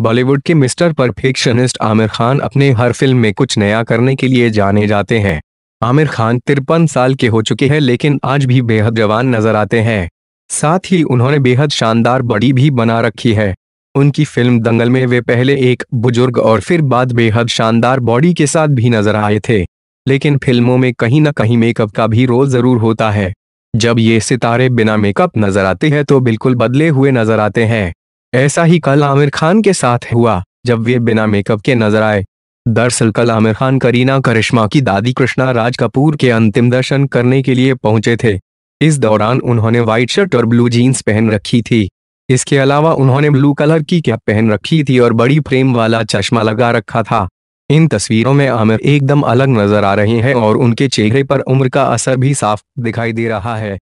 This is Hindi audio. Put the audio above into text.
बॉलीवुड के मिस्टर परफेक्शनिस्ट आमिर खान अपने हर फिल्म में कुछ नया करने के लिए जाने जाते हैं आमिर खान तिरपन साल के हो चुके हैं लेकिन आज भी बेहद जवान नजर आते हैं साथ ही उन्होंने बेहद शानदार बड़ी भी बना रखी है उनकी फिल्म दंगल में वे पहले एक बुजुर्ग और फिर बाद बेहद शानदार बॉडी के साथ भी नजर आए थे लेकिन फिल्मों में कहीं ना कहीं मेकअप का भी रोल जरूर होता है जब ये सितारे बिना मेकअप नजर आते हैं तो बिल्कुल बदले हुए नजर आते हैं ऐसा ही कल आमिर खान के साथ हुआ जब वे बिना मेकअप के नजर आए दरअसल कल आमिर खान करीना करिश्मा की दादी कृष्णा राज कपूर के अंतिम दर्शन करने के लिए पहुंचे थे इस दौरान उन्होंने व्हाइट शर्ट और ब्लू जीन्स पहन रखी थी इसके अलावा उन्होंने ब्लू कलर की कैप पहन रखी थी और बड़ी फ्रेम वाला चश्मा लगा रखा था इन तस्वीरों में आमिर एकदम अलग नजर आ रहे हैं और उनके चेहरे पर उम्र का असर भी साफ दिखाई दे रहा है